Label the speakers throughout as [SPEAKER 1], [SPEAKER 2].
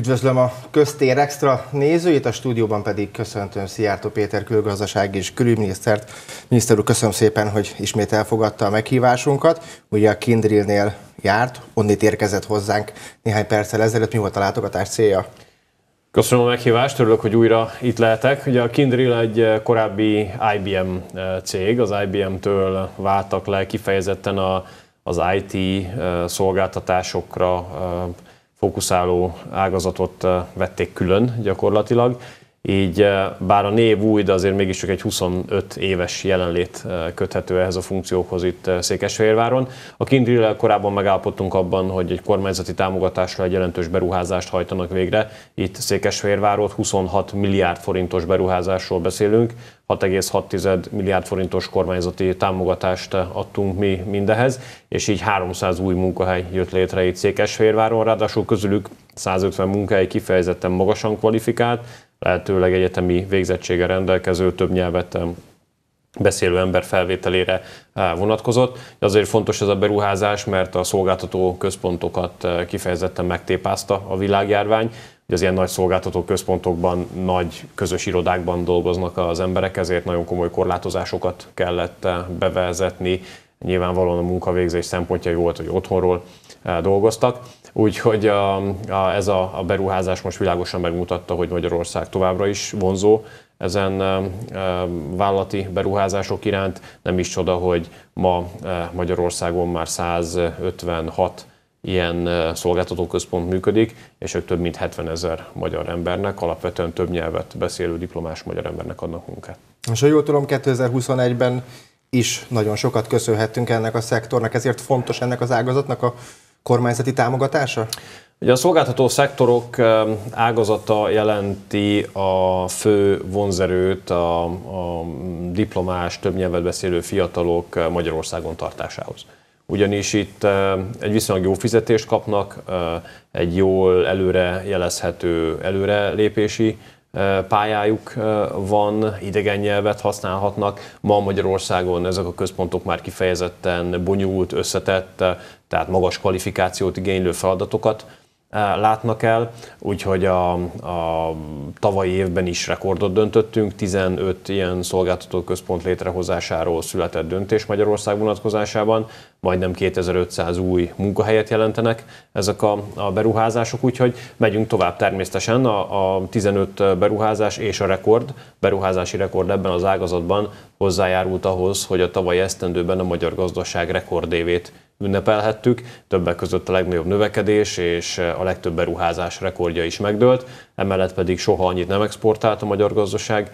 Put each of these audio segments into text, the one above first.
[SPEAKER 1] Üdvözlöm a Köztér Extra nézőit, a stúdióban pedig köszöntöm Szijjártó Péter külgazdaság és külügyminisztert. Miniszter úr, köszönöm szépen, hogy ismét elfogadta a meghívásunkat. Ugye a Kindrilnél járt, onnit érkezett hozzánk néhány perccel ezelőtt. Mi volt a látogatás célja?
[SPEAKER 2] Köszönöm a meghívást, örülök, hogy újra itt lehetek. Ugye a Kindrill egy eh, korábbi IBM eh, cég, az IBM-től váltak le kifejezetten a, az IT eh, szolgáltatásokra fókuszáló ágazatot vették külön gyakorlatilag, így bár a név új, de azért mégiscsak egy 25 éves jelenlét köthető ehhez a funkciókhoz itt Székesfehérváron. A Kindrill korábban megállapodtunk abban, hogy egy kormányzati támogatásra egy jelentős beruházást hajtanak végre. Itt Székesfehérváron 26 milliárd forintos beruházásról beszélünk, 6,6 milliárd forintos kormányzati támogatást adtunk mi mindehez, és így 300 új munkahely jött létre itt Székesfehérváron, ráadásul közülük 150 munkahely kifejezetten magasan kvalifikált, lehetőleg egyetemi végzettsége rendelkező, több nyelvet beszélő ember felvételére vonatkozott. De azért fontos ez a beruházás, mert a szolgáltató központokat kifejezetten megtépázta a világjárvány, Ugye az ilyen nagy szolgáltató központokban, nagy közös irodákban dolgoznak az emberek, ezért nagyon komoly korlátozásokat kellett bevezetni, nyilvánvalóan a munkavégzés szempontjai volt, hogy otthonról eh, dolgoztak. Úgyhogy a, um, a, ez a, a beruházás most világosan megmutatta, hogy Magyarország továbbra is vonzó ezen e, e, vállalati beruházások iránt. Nem is csoda, hogy ma e, Magyarországon már 156 ilyen szolgáltatóközpont működik, és ők több mint 70 ezer magyar embernek, alapvetően több nyelvet beszélő diplomás magyar embernek adnak munkát.
[SPEAKER 1] És ha jól tudom, 2021-ben is nagyon sokat köszönhetünk ennek a szektornak, ezért fontos ennek az ágazatnak a kormányzati támogatása?
[SPEAKER 2] Ugye a szolgáltató szektorok eh, ágazata jelenti a fő vonzerőt a, a diplomás, több nyelvet beszélő fiatalok eh, Magyarországon tartásához. Ugyanis itt eh, egy viszonylag jó fizetést kapnak, egy jól előre jelezhető előrelépési pályájuk van, idegen nyelvet használhatnak. Ma Magyarországon ezek a központok már kifejezetten bonyolult, összetett, tehát magas kvalifikációt igénylő feladatokat látnak el, úgyhogy a, a tavalyi évben is rekordot döntöttünk, 15 ilyen szolgáltató központ létrehozásáról született döntés Magyarország vonatkozásában, majdnem 2500 új munkahelyet jelentenek ezek a, a beruházások, úgyhogy megyünk tovább természetesen. A, a 15 beruházás és a rekord, beruházási rekord ebben az ágazatban hozzájárult ahhoz, hogy a tavaly esztendőben a magyar gazdaság rekordévét ünnepelhettük, többek között a legnagyobb növekedés és a legtöbb beruházás rekordja is megdőlt, emellett pedig soha annyit nem exportált a magyar gazdaság,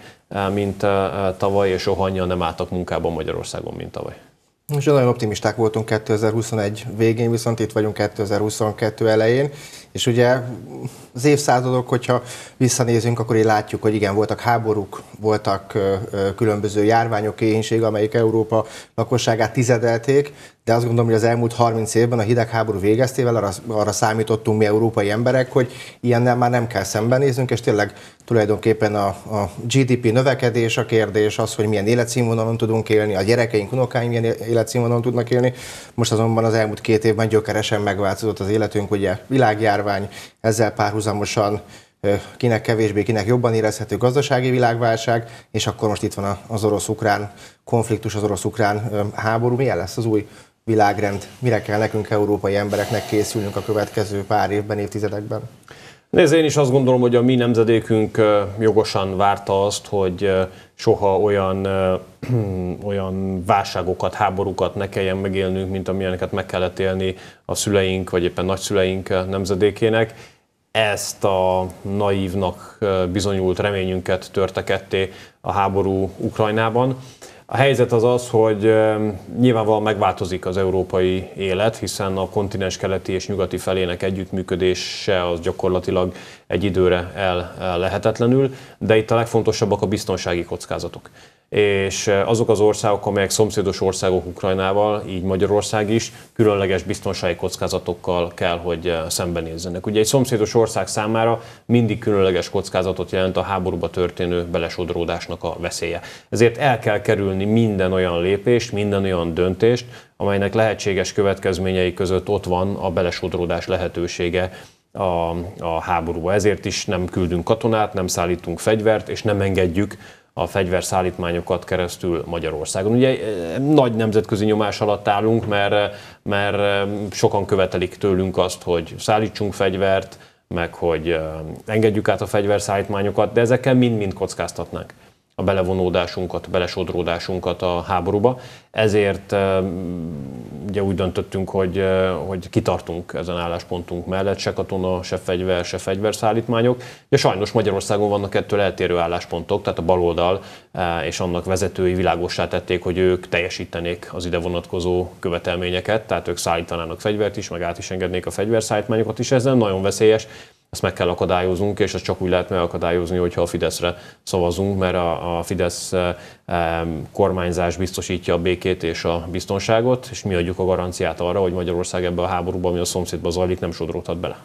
[SPEAKER 2] mint eh, tavaly, és soha annyian nem álltak munkában Magyarországon, mint tavaly.
[SPEAKER 1] És nagyon optimisták voltunk 2021 végén, viszont itt vagyunk 2022 elején, és ugye az évszázadok, hogyha visszanézünk, akkor így látjuk, hogy igen, voltak háborúk, voltak különböző járványok, éhénység, amelyik Európa lakosságát tizedelték, de azt gondolom, hogy az elmúlt 30 évben a hidegháború végeztével arra, arra számítottunk mi európai emberek, hogy ilyennel már nem kell szembenéznünk, és tényleg tulajdonképpen a, a GDP növekedés a kérdés, az, hogy milyen életszínvonalon tudunk élni, a gyerekeink, unokáink milyen életszínvonalon tudnak élni. Most azonban az elmúlt két évben gyökeresen megváltozott az életünk, ugye világjárvány, ezzel párhuzamosan kinek kevésbé, kinek jobban érezhető gazdasági világválság, és akkor most itt van az orosz-ukrán konfliktus, az orosz-ukrán háború. Milyen lesz az új világrend? Mire kell nekünk, európai embereknek készülnünk a következő pár évben, évtizedekben?
[SPEAKER 2] Nézd, én is azt gondolom, hogy a mi nemzedékünk jogosan várta azt, hogy soha olyan, olyan válságokat, háborúkat ne kelljen megélnünk, mint amilyeneket meg kellett élni a szüleink, vagy éppen nagyszüleink nemzedékének. Ezt a naívnak bizonyult reményünket törte ketté a háború Ukrajnában. A helyzet az az, hogy nyilvánvalóan megváltozik az európai élet, hiszen a kontinens keleti és nyugati felének együttműködése az gyakorlatilag egy időre el lehetetlenül, de itt a legfontosabbak a biztonsági kockázatok és eh, azok az országok, amelyek szomszédos országok Ukrajnával, így Magyarország is, különleges biztonsági kockázatokkal kell, hogy eh, szembenézzenek. Ugye egy szomszédos ország számára mindig különleges kockázatot jelent a háborúba történő belesodródásnak a veszélye. Ezért el kell kerülni minden olyan lépést, minden olyan döntést, amelynek lehetséges következményei között ott van a belesodródás lehetősége a, a háborúba. Ezért is nem küldünk katonát, nem szállítunk fegyvert, és nem engedjük a fegyverszállítmányokat keresztül Magyarországon. Ugye eh, nagy nemzetközi nyomás alatt állunk, mert, eh, mert eh, sokan követelik tőlünk azt, hogy szállítsunk fegyvert, meg hogy engedjük át a fegyverszállítmányokat, de ezekkel mind-mind kockáztatnak a belevonódásunkat, belesodródásunkat a háborúba. Ezért ugye úgy döntöttünk, hogy, hogy kitartunk ezen álláspontunk mellett, se katona, se fegyver, se fegyverszállítmányok. De sajnos Magyarországon vannak ettől eltérő álláspontok, tehát a baloldal és annak vezetői világossá tették, hogy ők teljesítenék az ide vonatkozó követelményeket, tehát ők szállítanának fegyvert is, meg át is engednék a fegyverszállítmányokat is, ez nem nagyon veszélyes ezt meg kell akadályoznunk, és ezt csak úgy lehet megakadályozni, hogyha a Fideszre szavazunk, mert a, a Fidesz eh, kormányzás biztosítja a békét és a biztonságot, és mi adjuk a garanciát arra, hogy Magyarország ebbe a háborúba, ami a szomszédba zajlik, nem sodródhat bele.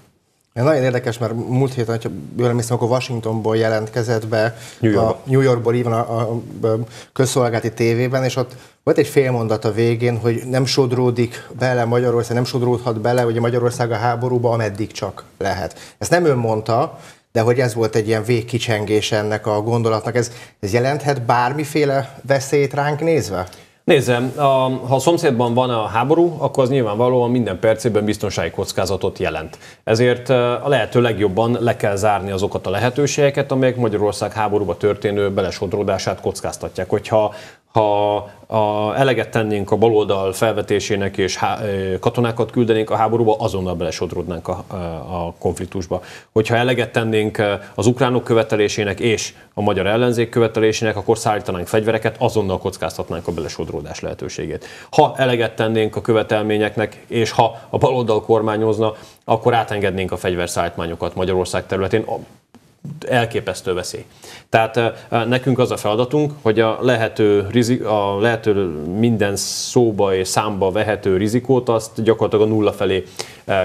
[SPEAKER 1] Ez nagyon érdekes, mert múlt héten, ha jól emlékszem, akkor Washingtonból jelentkezett be, New, Yorkba. a New Yorkból így van a, a, a közszolgálati tévében, és ott volt egy félmondat a végén, hogy nem sodródik bele Magyarország, nem sodródhat bele, hogy Magyarország a háborúba, ameddig csak lehet. Ezt nem ön mondta, de hogy ez volt egy ilyen végkicsengés ennek a gondolatnak, ez, ez jelenthet bármiféle veszélyt ránk nézve?
[SPEAKER 2] Nézzem, a, ha a szomszédban van a háború, akkor az nyilvánvalóan minden percében biztonsági kockázatot jelent. Ezért a lehető legjobban le kell zárni azokat a lehetőségeket, amelyek Magyarország háborúba történő belesodródását kockáztatják. Hogyha ha a, eleget tennénk a baloldal felvetésének és há, katonákat küldenénk a háborúba, azonnal belesodródnánk a, a konfliktusba. Hogyha eleget tennénk az ukránok követelésének és a magyar ellenzék követelésének, akkor szállítanánk fegyvereket, azonnal kockáztatnánk a belesodródás lehetőségét. Ha eleget tennénk a követelményeknek, és ha a baloldal kormányozna, akkor átengednénk a fegyverszállítmányokat Magyarország területén, elképesztő veszély. Tehát nekünk az a feladatunk, hogy a lehető, rizik, a lehető minden szóba és számba vehető rizikót azt gyakorlatilag a nulla felé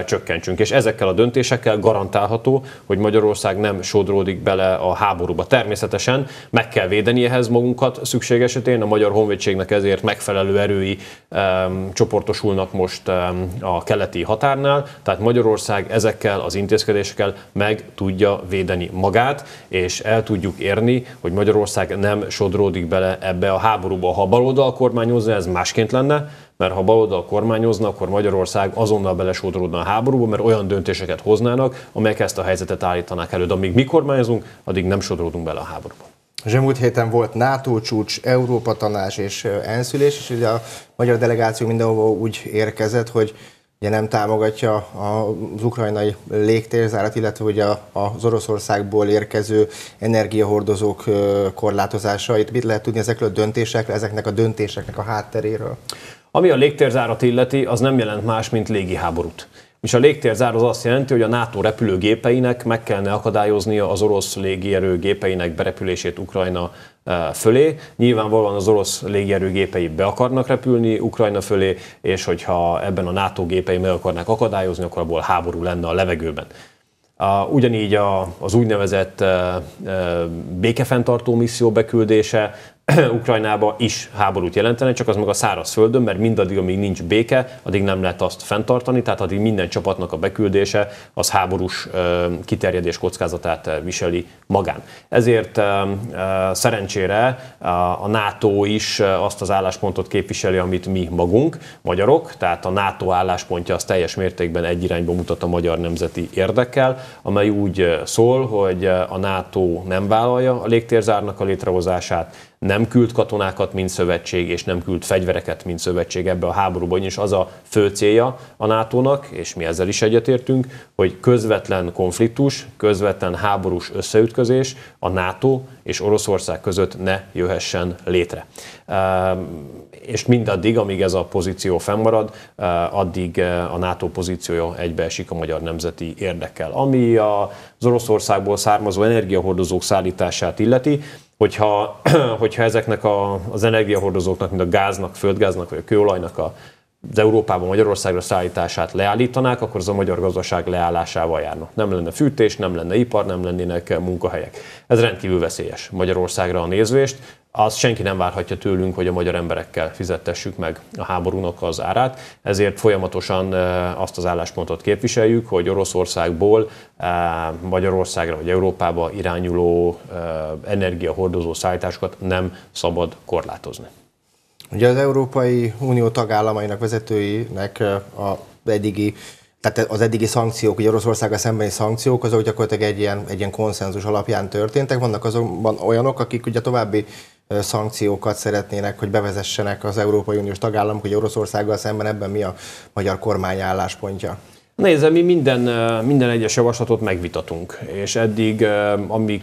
[SPEAKER 2] csökkentsünk. És ezekkel a döntésekkel garantálható, hogy Magyarország nem sodródik bele a háborúba. Természetesen meg kell védeni ehhez magunkat szükség esetén. A Magyar Honvédségnek ezért megfelelő erői um, csoportosulnak most um, a keleti határnál. Tehát Magyarország ezekkel az intézkedésekkel meg tudja védeni magát magát, és el tudjuk érni, hogy Magyarország nem sodródik bele ebbe a háborúba. Ha a baloldal kormányozna, ez másként lenne, mert ha baloldal kormányozna, akkor Magyarország azonnal belesodródna a háborúba, mert olyan döntéseket hoznának, amelyek ezt a helyzetet állítanák elő. De amíg mi kormányozunk, addig nem sodródunk bele a háborúba.
[SPEAKER 1] És a múlt héten volt NATO csúcs, Európa tanács és enszülés, és ugye a magyar delegáció mindenhova úgy érkezett, hogy ugye nem támogatja az ukrajnai légtérzárat, illetve ugye az Oroszországból érkező energiahordozók korlátozásait. Mit lehet tudni ezekről a döntésekről, ezeknek a döntéseknek a hátteréről?
[SPEAKER 2] Ami a légtérzárat illeti, az nem jelent más, mint légi háborút. És a légtérzár az azt jelenti, hogy a NATO repülőgépeinek meg kellene akadályoznia az orosz légierőgépeinek berepülését Ukrajna eh, fölé. Nyilvánvalóan az orosz légierőgépei be akarnak repülni Ukrajna fölé, és hogyha ebben a NATO gépei meg akarnak akadályozni, akkor abból háború lenne a levegőben. A, ugyanígy a, az úgynevezett e, e, békefenntartó misszió beküldése Ukrajnába is háborút jelentene, csak az meg a szárazföldön, mert mindaddig, amíg nincs béke, addig nem lehet azt fenntartani, tehát addig minden csapatnak a beküldése az háborús kiterjedés kockázatát viseli magán. Ezért szerencsére a NATO is azt az álláspontot képviseli, amit mi magunk, magyarok, tehát a NATO álláspontja az teljes mértékben egy irányba mutat a magyar nemzeti érdekkel, amely úgy szól, hogy a NATO nem vállalja a légtérzárnak a létrehozását, nem nem küld katonákat, mint szövetség, és nem küld fegyvereket, mint szövetség ebbe a háborúban, és az a fő célja a NATO-nak, és mi ezzel is egyetértünk, hogy közvetlen konfliktus, közvetlen háborús összeütközés a NATO és Oroszország között ne jöhessen létre. Ehm, és mindaddig, amíg ez a pozíció fennmarad, eh, addig eh, a NATO pozíciója egybeesik a magyar nemzeti érdekkel. Ami az Oroszországból származó energiahordozók szállítását illeti, hogyha, hogyha ezeknek a, az energiahordozóknak, mint a gáznak, földgáznak vagy a kőolajnak a, az Európában Magyarországra szállítását leállítanák, akkor az a magyar gazdaság leállásával járna. Nem lenne fűtés, nem lenne ipar, nem lennének munkahelyek. Ez rendkívül veszélyes Magyarországra a nézvést. Az senki nem várhatja tőlünk, hogy a magyar emberekkel fizettessük meg a háborúnak az árát, ezért folyamatosan e, azt az álláspontot képviseljük, hogy Oroszországból e, Magyarországra vagy Európába irányuló e, energiahordozó szállításokat nem szabad korlátozni.
[SPEAKER 1] Ugye az Európai Unió tagállamainak vezetőinek eh, a eddigi tehát az eddigi szankciók, ugye a szembeni szankciók, azok gyakorlatilag egy ilyen, egy ilyen konszenzus alapján történtek. Vannak azonban olyanok, akik ugye további eh, szankciókat szeretnének, hogy bevezessenek az Európai Uniós tagállamok, hogy Oroszországgal szemben ebben mi a magyar kormány álláspontja?
[SPEAKER 2] Nézzem, mi minden, eh, minden egyes javaslatot megvitatunk, és eddig, amik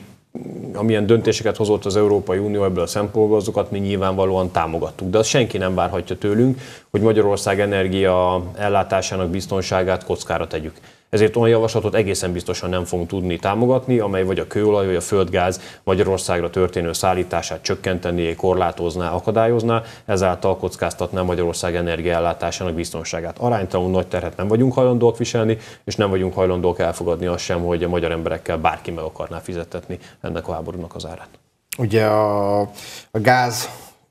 [SPEAKER 2] amilyen döntéseket hozott az Európai Unió ebből a szempontból, azokat mi nyilvánvalóan támogattuk. De azt senki nem várhatja tőlünk, hogy Magyarország energia ellátásának biztonságát kockára tegyük ezért olyan javaslatot egészen biztosan nem fogunk tudni támogatni, amely vagy a kőolaj, vagy a földgáz Magyarországra történő szállítását csökkenteni, korlátozná, akadályozná, ezáltal kockáztatná Magyarország energiállátásának biztonságát. Aránytalanul nagy terhet nem vagyunk hajlandóak viselni, és nem vagyunk hajlandók elfogadni azt sem, hogy a magyar emberekkel bárki meg akarná fizetetni ennek a háborúnak az árát.
[SPEAKER 1] Ugye a, a gáz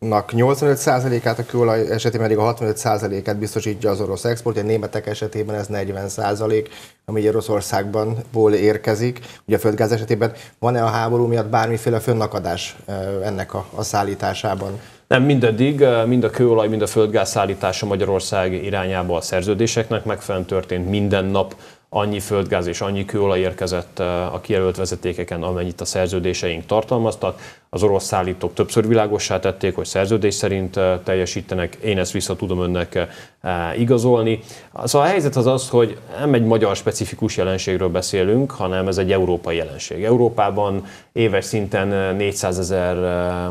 [SPEAKER 1] nak 85%-át, a kőolaj esetében pedig a 65%-át biztosítja az orosz export, a németek esetében ez 40%, ami így Oroszországban érkezik. Ugye a földgáz esetében van-e a háború miatt bármiféle fönnakadás ennek a, a szállításában?
[SPEAKER 2] Nem, mindeddig, mind a kőolaj, mind a földgáz szállítása Magyarország irányába a szerződéseknek megfelelően történt minden nap annyi földgáz és annyi kőolaj érkezett eh, a kijelölt vezetékeken, amennyit a szerződéseink tartalmaztak. Az orosz szállítók többször világossá tették, hogy szerződés szerint eh, teljesítenek, én ezt vissza tudom önnek eh, igazolni. Szóval a helyzet az az, hogy nem egy magyar specifikus jelenségről beszélünk, hanem ez egy európai jelenség. Európában éves szinten 400, ezer,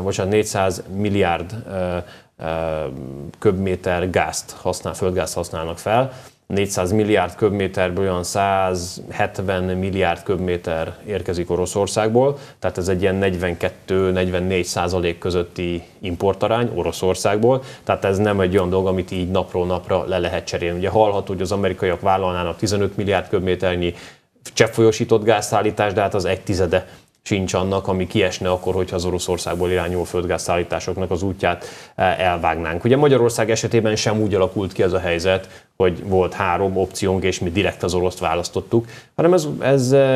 [SPEAKER 2] bocsánat, 400 milliárd köbméter gázt használ, földgázt használnak fel, 400 milliárd köbméterből olyan 170 milliárd köbméter érkezik Oroszországból, tehát ez egy ilyen 42-44 százalék közötti importarány Oroszországból, tehát ez nem egy olyan dolog, amit így napról napra le lehet cserélni. Ugye hallható, hogy az amerikaiak vállalnának 15 milliárd köbméternyi cseppfolyósított gázszállítás, de hát az egy tizede sincs annak, ami kiesne akkor, hogyha az Oroszországból irányuló földgázszállításoknak az útját e, elvágnánk. Ugye Magyarország esetében sem úgy alakult ki ez a helyzet, hogy volt három opciónk, és mi direkt az oroszt választottuk, hanem ez, ez, e,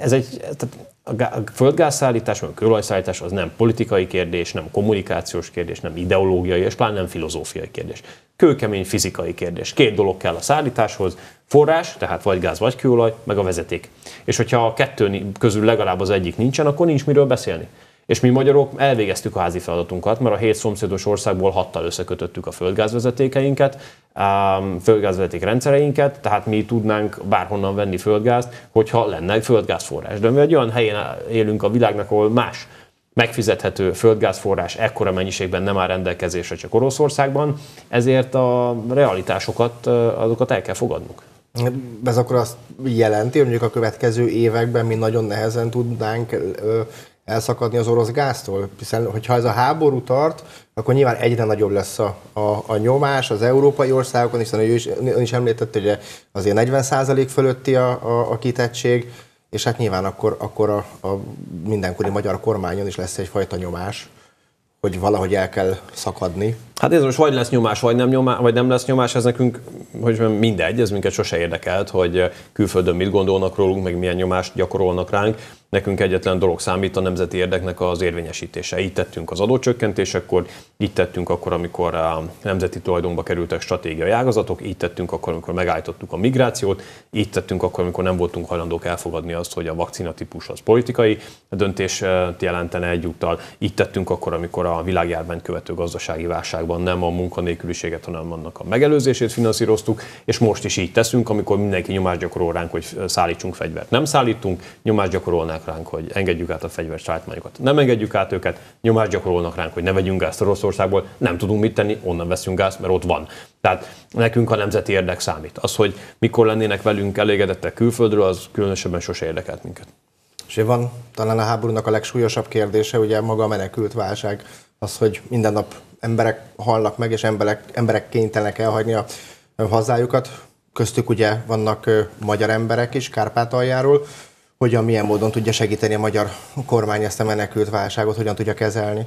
[SPEAKER 2] ez egy, tehát a földgázszállítás, vagy a kőolajszállítás az nem politikai kérdés, nem kommunikációs kérdés, nem ideológiai, és pláne nem filozófiai kérdés. Kőkemény fizikai kérdés. Két dolog kell a szállításhoz, forrás, tehát vagy gáz, vagy kőolaj, meg a vezeték. És hogyha a kettő közül legalább az egyik nincsen, akkor nincs miről beszélni. És mi magyarok elvégeztük a házi feladatunkat, mert a hét szomszédos országból hattal összekötöttük a földgázvezetékeinket, földgázvezeték rendszereinket, tehát mi tudnánk bárhonnan venni földgázt, hogyha lenne egy földgázforrás. De mi egy olyan helyen élünk a világnak, ahol más megfizethető földgázforrás ekkora mennyiségben nem áll rendelkezésre csak Oroszországban, ezért a realitásokat azokat el kell fogadnunk.
[SPEAKER 1] Ez akkor azt jelenti, hogy mondjuk a következő években mi nagyon nehezen tudnánk elszakadni az orosz gáztól? Hiszen, hogyha ez a háború tart, akkor nyilván egyre nagyobb lesz a, a, a nyomás az európai országokon, hiszen ő is, ön is említett, hogy azért 40% fölötti a, a, a kitettség, és hát nyilván akkor, akkor a, a mindenkori magyar kormányon is lesz egyfajta nyomás hogy valahogy el kell szakadni.
[SPEAKER 2] Hát ez most vagy lesz nyomás, vagy nem, nyomás, vagy nem lesz nyomás, ez nekünk hogy mindegy, ez minket sose érdekelt, hogy külföldön mit gondolnak rólunk, meg milyen nyomást gyakorolnak ránk. Nekünk egyetlen dolog számít a nemzeti érdeknek az érvényesítése. Így tettünk az adócsökkentésekkor, így tettünk akkor, amikor a nemzeti tulajdonba kerültek stratégiai ágazatok, így tettünk akkor, amikor megállítottuk a migrációt, így tettünk akkor, amikor nem voltunk hajlandók elfogadni azt, hogy a vakcina típus az politikai döntés eh, jelentene egyúttal. Így tettünk akkor, amikor a világjárvány követő gazdasági válságban nem a munkanélküliséget, hanem annak a megelőzését finanszíroztuk, és most is így teszünk, amikor mindenki nyomást gyakorol ránk, hogy eh, szállítsunk fegyvert. Nem szállítunk, nyomást gyakorolnák ránk, hogy engedjük át a fegyver szállítmányokat. Nem engedjük át őket, nyomást gyakorolnak ránk, hogy ne vegyünk gázt Oroszországból, nem tudunk mit tenni, onnan veszünk gázt, mert ott van. Tehát nekünk a nemzeti érdek számít. Az, hogy mikor lennének velünk elégedettek külföldről, az különösebben sose érdekelt minket.
[SPEAKER 1] És van talán a háborúnak a legsúlyosabb kérdése, ugye maga a menekült válság, az, hogy minden nap emberek halnak meg, és emberek, emberek kénytelenek elhagyni a hazájukat. Köztük ugye vannak magyar emberek is Kárpátaljáról hogyan, milyen módon tudja segíteni a magyar kormány ezt a menekült válságot, hogyan tudja kezelni?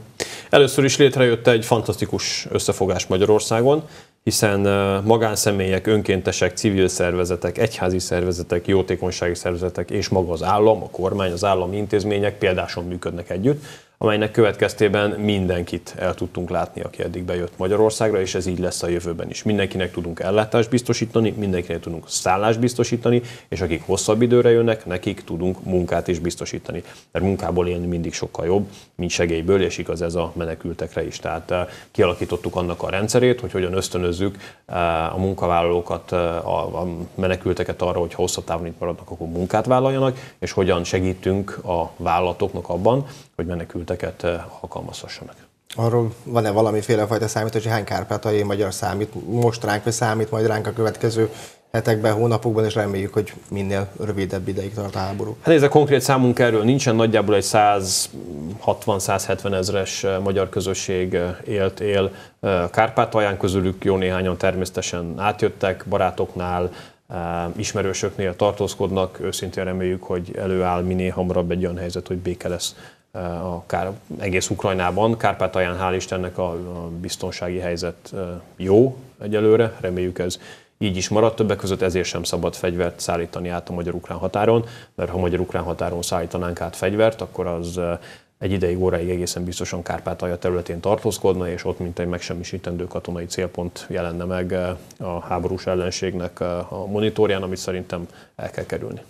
[SPEAKER 2] Először is létrejött egy fantasztikus összefogás Magyarországon, hiszen magánszemélyek, önkéntesek, civil szervezetek, egyházi szervezetek, jótékonysági szervezetek és maga az állam, a kormány, az állami intézmények példáson működnek együtt amelynek következtében mindenkit el tudtunk látni, aki eddig bejött Magyarországra, és ez így lesz a jövőben is. Mindenkinek tudunk ellátást biztosítani, mindenkinek tudunk szállást biztosítani, és akik hosszabb időre jönnek, nekik tudunk munkát is biztosítani. Mert munkából élni mindig sokkal jobb, mint segélyből, és igaz ez a menekültekre is. Tehát eh, kialakítottuk annak a rendszerét, hogy hogyan ösztönözzük eh, a munkavállalókat, eh, a menekülteket arra, hogy ha hosszabb távon itt maradnak, akkor munkát vállaljanak, és hogyan segítünk a vállalatoknak abban, hogy menekülteket eh, alkalmazhassanak.
[SPEAKER 1] Arról van-e valamiféle fajta számítás, hogy hány kárpátai magyar számít most ránk, vagy számít majd ránk a következő hetekben, hónapokban, és reméljük, hogy minél rövidebb ideig tart a háború.
[SPEAKER 2] Hát ez a konkrét számunk erről nincsen, nagyjából egy 160-170 ezres eh, magyar közösség eh, élt, él Kárpátalján, közülük jó néhányan természetesen átjöttek barátoknál, ismerősöknél tartózkodnak, őszintén reméljük, hogy előáll minél hamarabb egy olyan helyzet, hogy béke lesz Eh, akár egész Ukrajnában, Kárpátalján hál' Istennek a biztonsági helyzet eh, jó egyelőre, reméljük ez így is maradt, többek között ezért sem szabad fegyvert szállítani át a magyar-ukrán határon, mert ha magyar-ukrán határon szállítanánk át fegyvert, akkor az eh, egy ideig, óráig egészen biztosan Kárpátalja területén tartózkodna, és ott mint egy megsemmisítendő katonai célpont jelenne meg a háborús ellenségnek a monitorján, amit szerintem el kell kerülni.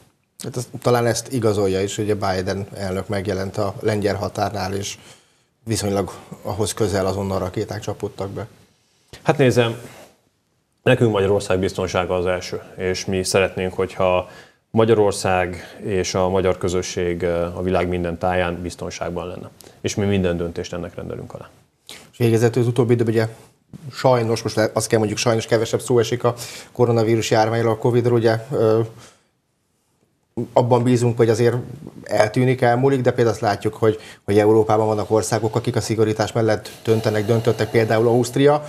[SPEAKER 1] Hát ez, talán ezt igazolja is, hogy a Biden elnök megjelent a lengyel határnál, és viszonylag ahhoz közel azonnal rakéták csapódtak be.
[SPEAKER 2] Hát nézem, nekünk Magyarország biztonsága az első, és mi szeretnénk, hogyha Magyarország és a magyar közösség eh, a világ minden táján biztonságban lenne. És mi minden döntést ennek rendelünk alá.
[SPEAKER 1] És végezetül az utóbbi időben ugye sajnos, most azt kell mondjuk sajnos kevesebb szó esik a koronavírus járványról, a Covid-ról, ugye abban bízunk, hogy azért eltűnik, elmúlik, de például azt látjuk, hogy, hogy Európában vannak országok, akik a szigorítás mellett döntenek, döntöttek, például Ausztria,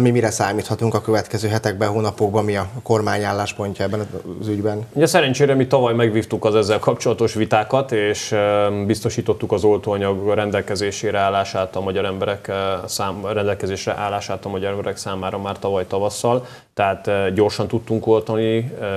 [SPEAKER 1] mi mire számíthatunk a következő hetekben, hónapokban, mi a kormány álláspontja ebben az ügyben?
[SPEAKER 2] Ugye szerencsére mi tavaly megvívtuk az ezzel kapcsolatos vitákat, és biztosítottuk az oltóanyag rendelkezésére állását a magyar emberek eh, szám, rendelkezésre állását a magyar emberek számára már tavaly tavasszal, tehát eh, gyorsan tudtunk oltani, eh,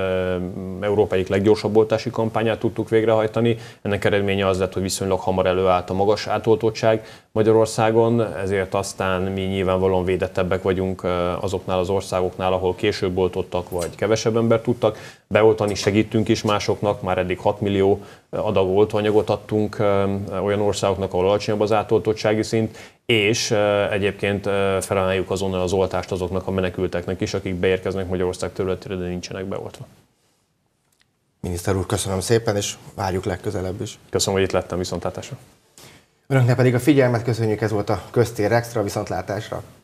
[SPEAKER 2] Európa egyik leggyorsabb oltási kampányát tudtuk végrehajtani. Ennek eredménye az lett, hogy viszonylag hamar előállt a magas átoltottság Magyarországon, ezért aztán mi nyilvánvalóan védettebbek vagyunk vagyunk azoknál az országoknál, ahol később oltottak, vagy kevesebb ember tudtak. Beoltani segítünk is másoknak, már eddig 6 millió adag oltóanyagot adtunk olyan országoknak, ahol alacsonyabb az átoltottsági szint, és egyébként felajánljuk azonnal az oltást azoknak a menekülteknek is, akik beérkeznek Magyarország területére, de nincsenek beoltva.
[SPEAKER 1] Miniszter úr, köszönöm szépen, és várjuk legközelebb is. Köszönöm, hogy itt
[SPEAKER 2] lettem viszontlátásra.
[SPEAKER 1] Önöknek pedig a figyelmet köszönjük, ez volt a Köztér Extra viszontlátásra.